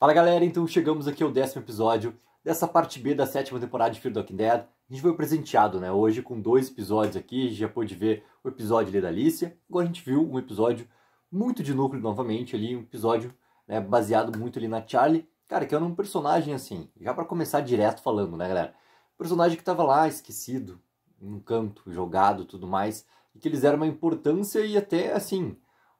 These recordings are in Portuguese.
Fala galera, então chegamos aqui ao décimo episódio dessa parte B da sétima temporada de Fear the Walking Dead. A gente foi presenteado, né, hoje com dois episódios aqui, a gente já pôde ver o episódio ali da Alicia, agora a gente viu um episódio muito de núcleo novamente ali, um episódio né, baseado muito ali na Charlie, cara, que era é um personagem assim, já para começar direto falando, né galera, um personagem que tava lá esquecido, num canto, jogado tudo mais, e que eles deram uma importância e até assim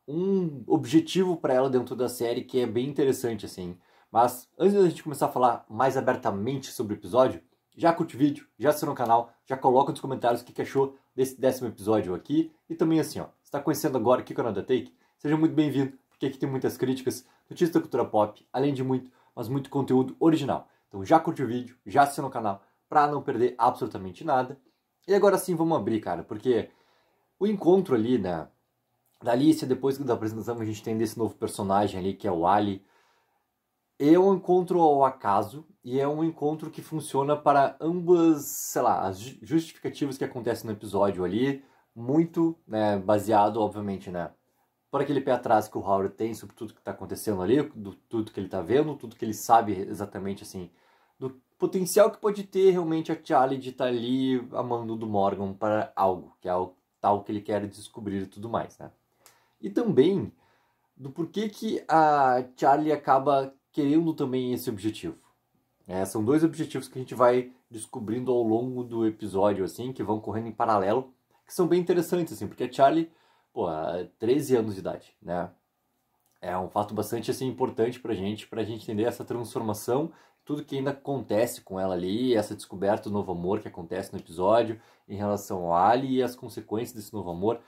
um objetivo para ela dentro da série que é bem interessante, assim. Mas antes da gente começar a falar mais abertamente sobre o episódio, já curte o vídeo, já assina o canal, já coloca nos comentários o que, achou desse décimo episódio aqui. E também assim, ó, está conhecendo agora aqui o canal é da Take? Seja muito bem-vindo, porque aqui tem muitas críticas, notícias da cultura pop, além de muito, mas muito conteúdo original. Então já curte o vídeo, já assina o canal, para não perder absolutamente nada. E agora sim, vamos abrir, cara, porque o encontro ali, né, da Alice, depois da apresentação a gente tem desse novo personagem ali, que é o Ali, é um encontro ao acaso e é um encontro que funciona para ambas, sei lá, as justificativas que acontecem no episódio ali, muito né, baseado, obviamente, né, por aquele pé atrás que o Howard tem sobre tudo que está acontecendo ali, do, tudo que ele está vendo, tudo que ele sabe exatamente, assim, do potencial que pode ter realmente a Charlie de estar tá ali amando do Morgan para algo, que é o tal que ele quer descobrir e tudo mais, né. E também do porquê que a Charlie acaba querendo também esse objetivo. É, são dois objetivos que a gente vai descobrindo ao longo do episódio, assim, que vão correndo em paralelo, que são bem interessantes, assim, porque a Charlie, pô, é 13 anos de idade, né? É um fato bastante, assim, importante pra gente, pra gente entender essa transformação, tudo que ainda acontece com ela ali, essa descoberta do novo amor que acontece no episódio em relação ao Ali e as consequências desse novo amor.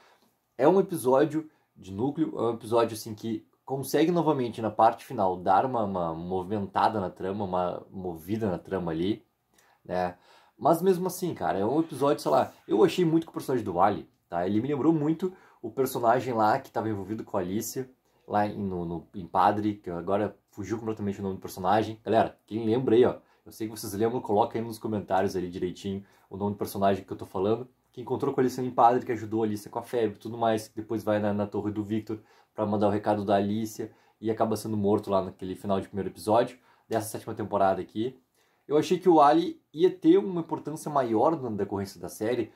É um episódio de núcleo. É um episódio assim que consegue novamente na parte final dar uma, uma movimentada na trama, uma movida na trama ali, né? Mas mesmo assim, cara, é um episódio, sei lá, eu achei muito com o personagem do Ali, tá? Ele me lembrou muito o personagem lá que estava envolvido com a Alicia, lá em, no, no, em Padre, que agora fugiu completamente o nome do personagem. Galera, quem lembra aí, ó, eu sei que vocês lembram, coloca aí nos comentários ali direitinho o nome do personagem que eu tô falando que encontrou com a Alice em Padre, que ajudou a Alice com a febre tudo mais, depois vai na, na torre do Victor para mandar o recado da Alice e acaba sendo morto lá naquele final de primeiro episódio dessa sétima temporada aqui. Eu achei que o Ali ia ter uma importância maior na decorrência da série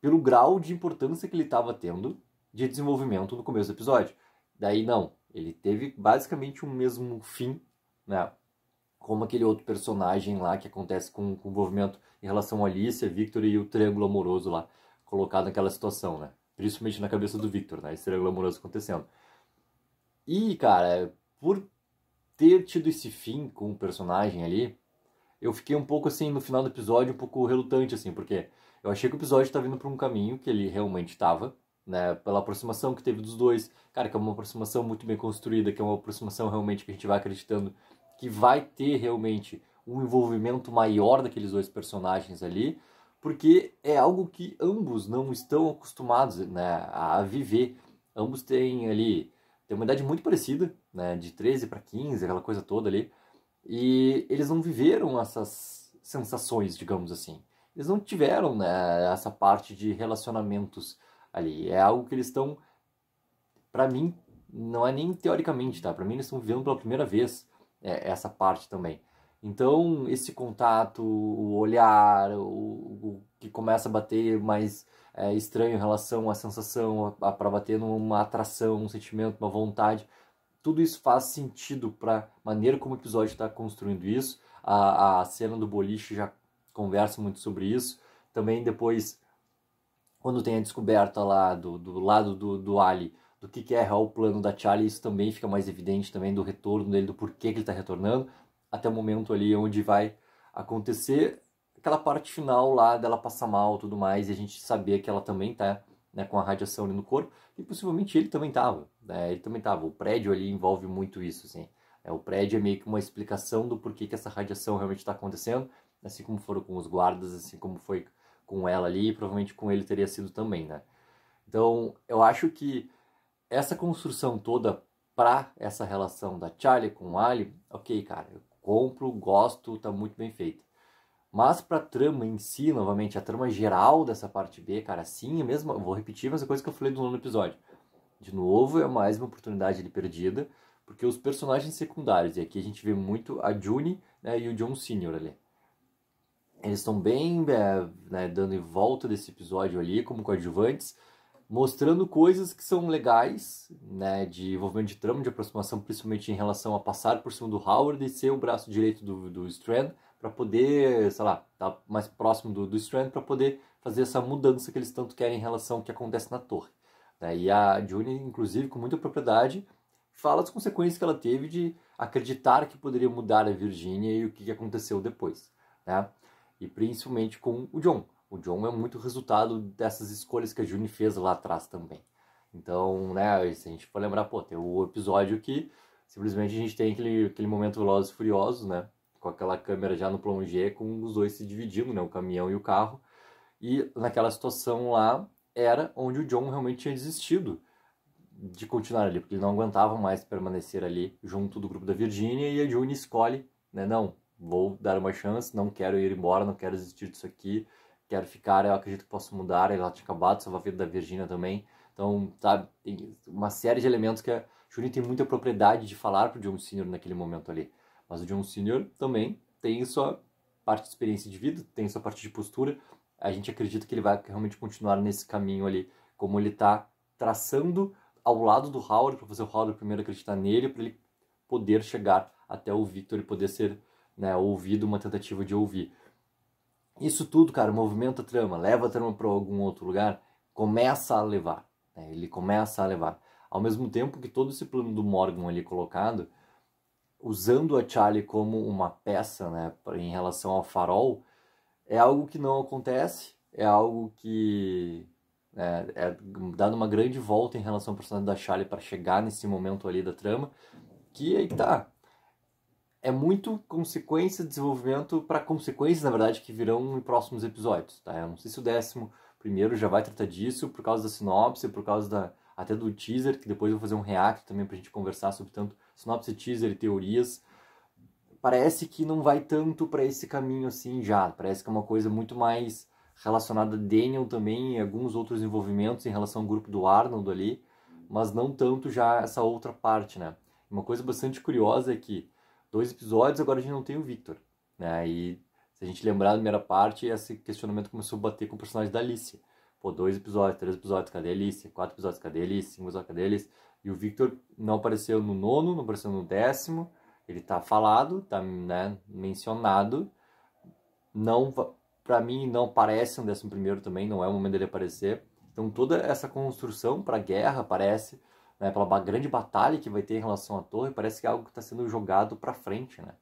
pelo grau de importância que ele estava tendo de desenvolvimento no começo do episódio. Daí não, ele teve basicamente o mesmo fim, né? como aquele outro personagem lá que acontece com, com o envolvimento em relação a Alicia, Victor e o triângulo amoroso lá colocado naquela situação, né? Principalmente na cabeça do Victor, né? Esse triângulo amoroso acontecendo. E, cara, por ter tido esse fim com o personagem ali, eu fiquei um pouco assim, no final do episódio, um pouco relutante, assim, porque eu achei que o episódio tá vindo para um caminho que ele realmente estava né, pela aproximação que teve dos dois, cara, que é uma aproximação muito bem construída, que é uma aproximação realmente que a gente vai acreditando que vai ter realmente um envolvimento maior daqueles dois personagens ali, porque é algo que ambos não estão acostumados né, a viver. Ambos têm ali têm uma idade muito parecida, né, de 13 para 15, aquela coisa toda ali, e eles não viveram essas sensações, digamos assim. Eles não tiveram né, essa parte de relacionamentos ali. É algo que eles estão, para mim, não é nem teoricamente, tá? Para mim eles estão vivendo pela primeira vez é, essa parte também. Então, esse contato, o olhar, o, o que começa a bater mais é, estranho em relação à sensação, para bater numa atração, um sentimento, uma vontade, tudo isso faz sentido para maneira como o episódio está construindo isso. A, a cena do boliche já conversa muito sobre isso. Também depois, quando tem a descoberta lá do, do lado do, do Ali, do que, que é real o plano da Charlie, isso também fica mais evidente também do retorno dele, do porquê que ele está retornando, até o momento ali onde vai acontecer aquela parte final lá dela passar mal tudo mais, e a gente saber que ela também está né, com a radiação ali no corpo, e possivelmente ele também estava, né, ele também estava, o prédio ali envolve muito isso, assim, é, o prédio é meio que uma explicação do porquê que essa radiação realmente está acontecendo, assim como foram com os guardas, assim como foi com ela ali, e provavelmente com ele teria sido também, né. Então, eu acho que essa construção toda para essa relação da Charlie com o Ali, ok, cara, eu compro, gosto, tá muito bem feita. Mas pra trama em si, novamente, a trama geral dessa parte B, cara, sim, é mesma, vou repetir é a mesma coisa que eu falei no nono episódio. De novo, é mais uma oportunidade de perdida, porque os personagens secundários, e aqui a gente vê muito a June né, e o John Senior, ali. Eles estão bem é, né, dando em volta desse episódio ali, como coadjuvantes, mostrando coisas que são legais, né, de envolvimento de trama, de aproximação, principalmente em relação a passar por cima do Howard e ser o braço direito do, do Strand, para poder, sei lá, estar tá mais próximo do, do Strand, para poder fazer essa mudança que eles tanto querem em relação ao que acontece na torre. Né? E a June, inclusive, com muita propriedade, fala das consequências que ela teve de acreditar que poderia mudar a Virgínia e o que aconteceu depois, né? E principalmente com o John o John é muito resultado dessas escolhas que a June fez lá atrás também. Então, né, se a gente for lembrar, pô, tem o episódio que simplesmente a gente tem aquele, aquele momento veloz e furioso, né? Com aquela câmera já no plano G, com os dois se dividindo, né? O caminhão e o carro. E naquela situação lá, era onde o John realmente tinha desistido de continuar ali, porque ele não aguentava mais permanecer ali junto do grupo da Virgínia e a June escolhe, né, não, vou dar uma chance, não quero ir embora, não quero desistir disso aqui, Quero ficar, eu acredito que posso mudar, ela tinha acabado, salvar a vida da Virgínia também. Então, sabe, tem uma série de elementos que a Shuri tem muita propriedade de falar pro John Sr. naquele momento ali. Mas o John Sr. também tem sua parte de experiência de vida, tem sua parte de postura. A gente acredita que ele vai realmente continuar nesse caminho ali, como ele está traçando ao lado do Howard, para fazer o Howard primeiro acreditar nele, para ele poder chegar até o Victor e poder ser né, ouvido, uma tentativa de ouvir. Isso tudo, cara, movimenta a trama, leva a trama para algum outro lugar, começa a levar. Né? Ele começa a levar. Ao mesmo tempo que todo esse plano do Morgan ali colocado, usando a Charlie como uma peça né, em relação ao farol, é algo que não acontece, é algo que é, é dado uma grande volta em relação ao personagem da Charlie para chegar nesse momento ali da trama, que aí tá, é muito consequência de desenvolvimento para consequências, na verdade, que virão em próximos episódios, tá? Eu não sei se o décimo primeiro já vai tratar disso por causa da sinopse, por causa da até do teaser, que depois eu vou fazer um react também para a gente conversar sobre tanto sinopse, teaser e teorias. Parece que não vai tanto para esse caminho assim já, parece que é uma coisa muito mais relacionada a Daniel também e alguns outros envolvimentos em relação ao grupo do Arnold ali, mas não tanto já essa outra parte, né? Uma coisa bastante curiosa é que dois episódios, agora a gente não tem o Victor. Né? E se a gente lembrar da primeira parte, esse questionamento começou a bater com o personagem da Alice. Pô, dois episódios, três episódios, cadê a Alice? Quatro episódios, cadê a Alice? Cinco episódios, cadê a Alice? E o Victor não apareceu no nono, não apareceu no décimo. Ele tá falado, tá né, mencionado. Não, para mim, não parece um décimo primeiro também, não é o momento dele aparecer. Então toda essa construção para guerra parece né, pela grande batalha que vai ter em relação à torre, parece que é algo que está sendo jogado para frente, né?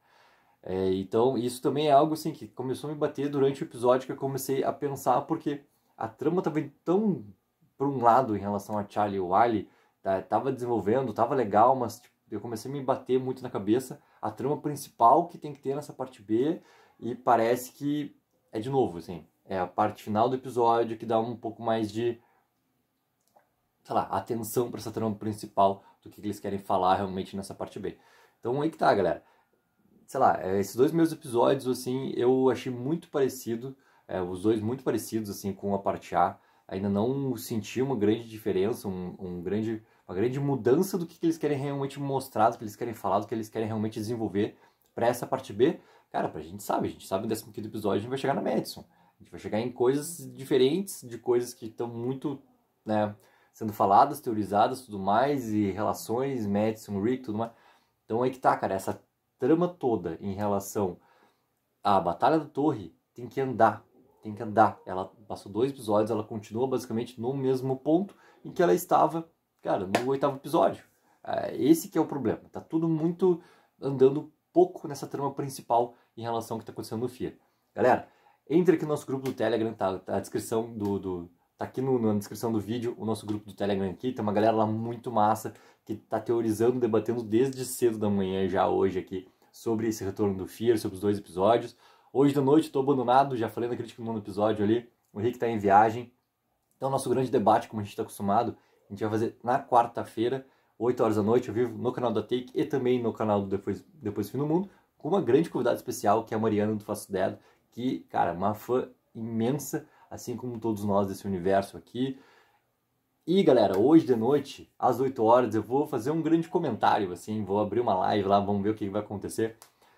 É, então, isso também é algo assim que começou a me bater durante o episódio que eu comecei a pensar, porque a trama estava tão para um lado em relação a Charlie e o Ali, tá, tava desenvolvendo, tava legal, mas tipo, eu comecei a me bater muito na cabeça a trama principal que tem que ter nessa parte B e parece que é de novo, assim, é a parte final do episódio que dá um pouco mais de sei lá, atenção para essa trama principal do que eles querem falar realmente nessa parte B. Então aí que tá, galera. Sei lá, é, esses dois meus episódios, assim, eu achei muito parecido, é, os dois muito parecidos, assim, com a parte A. Ainda não senti uma grande diferença, um, um grande, uma grande mudança do que, que eles querem realmente mostrar, do que eles querem falar, do que eles querem realmente desenvolver para essa parte B. Cara, pra gente sabe, a gente sabe no 15 episódio a gente vai chegar na Madison. A gente vai chegar em coisas diferentes, de coisas que estão muito, né, sendo faladas, teorizadas, tudo mais, e relações, Madison, Rick, tudo mais. Então é que tá, cara, essa trama toda em relação à Batalha da Torre tem que andar, tem que andar. Ela passou dois episódios, ela continua basicamente no mesmo ponto em que ela estava, cara, no oitavo episódio. É, esse que é o problema, tá tudo muito andando pouco nessa trama principal em relação ao que tá acontecendo no FIA. Galera, entre aqui no nosso grupo do Telegram, tá, tá a descrição do, do tá aqui no, na descrição do vídeo o nosso grupo do Telegram aqui, tem uma galera lá muito massa que tá teorizando, debatendo desde cedo da manhã já hoje aqui sobre esse retorno do Fear, sobre os dois episódios. Hoje da noite tô abandonado, já falei na crítica do episódio ali, o Rick tá em viagem. Então nosso grande debate, como a gente está acostumado, a gente vai fazer na quarta-feira, 8 horas da noite, ao vivo no canal da Take e também no canal do Depois, Depois do Fim do Mundo, com uma grande convidada especial, que é a Mariana do Faço Dedo, que, cara, é uma fã imensa assim como todos nós desse universo aqui. E galera, hoje de noite, às 8 horas, eu vou fazer um grande comentário, assim, vou abrir uma live lá, vamos ver o que vai acontecer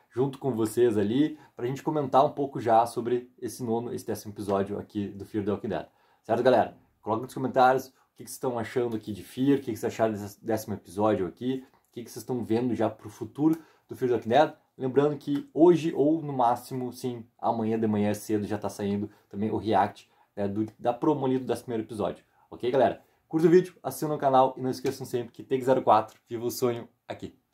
junto com vocês ali, pra gente comentar um pouco já sobre esse nono, esse décimo episódio aqui do Fear the Walking Dead. Certo, galera? Coloca nos comentários o que, que vocês estão achando aqui de Fear, o que, que vocês acharam desse décimo episódio aqui, o que, que vocês estão vendo já pro futuro do Fear the Walking Dead. Lembrando que hoje ou no máximo, sim, amanhã de manhã cedo já está saindo também o react né, do, da promo ali do primeiro episódio. Ok, galera? Curta o vídeo, assina o canal e não esqueçam sempre que TEG04 viva o sonho aqui.